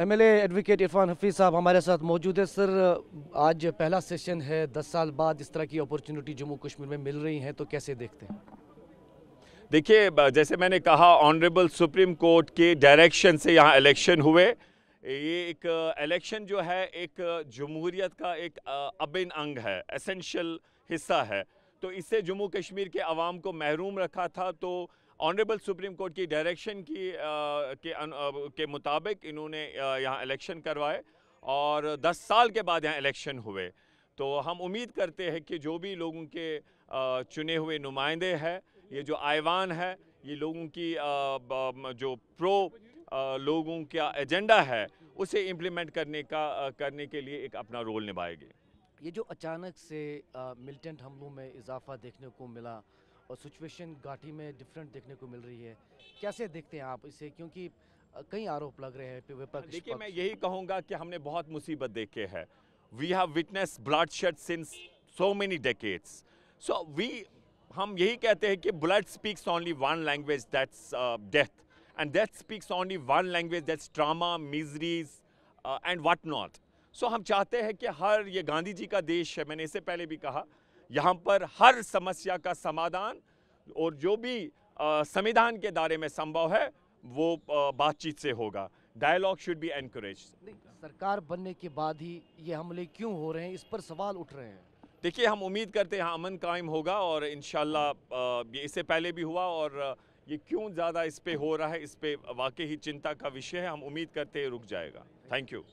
MLA advocate Irfan Hafeez साहब हमारे साथ मौजूद है सर आज पहला सेशन है दस साल बाद इस तरह की अपॉर्चुनिटी जम्मू कश्मीर में मिल रही हैं तो कैसे देखते हैं देखिए जैसे मैंने कहा ऑनरेबल सुप्रीम कोर्ट के डायरेक्शन से यहाँ इलेक्शन हुए ये एक इलेक्शन जो है एक जमहूरियत का एक अबिन अंग है एसेंशियल हिस्सा है तो इससे जम्मू कश्मीर के आवाम को महरूम रखा था तो ऑनरेबल सुप्रीम कोर्ट की डायरेक्शन की आ, के, अन, आ, के मुताबिक इन्होंने यहाँ इलेक्शन करवाए और 10 साल के बाद यहाँ इलेक्शन हुए तो हम उम्मीद करते हैं कि जो भी लोगों के आ, चुने हुए नुमाइंदे हैं ये जो आयवान है ये लोगों की आ, जो प्रो आ, लोगों का एजेंडा है उसे इम्प्लीमेंट करने का करने के लिए एक अपना रोल निभाएगी ये जो अचानक से मिलिटेंट हमलों में इजाफा देखने को मिला और सिचुएशन घाटी में डिफरेंट देखने को मिल रही है कैसे देखते हैं आप इसे क्योंकि कई आरोप लग रहे हैं विपक्ष देखिए मैं यही कहूँगा कि हमने बहुत मुसीबत देखे है we have witness blood shed since so many decades so we हम यही कहते हैं कि blood speaks only one language that's death and that speaks only one language that's trauma miseries and what not so हम चाहते हैं कि हर ये गांधी जी का देश है मैंने इससे पहले भी कहा यहाँ पर हर समस्या का समाधान और जो भी संविधान के दायरे में संभव है वो बातचीत से होगा डायलॉग शुड बी एनकरेज सरकार बनने के बाद ही ये हमले क्यों हो रहे हैं इस पर सवाल उठ रहे हैं देखिए हम उम्मीद करते हैं हाँ, अमन कायम होगा और इन ये इससे पहले भी हुआ और ये क्यों ज़्यादा इस पर हो रहा है इस पर वाकई ही चिंता का विषय है हम उम्मीद करते हैं रुक जाएगा थैंक यू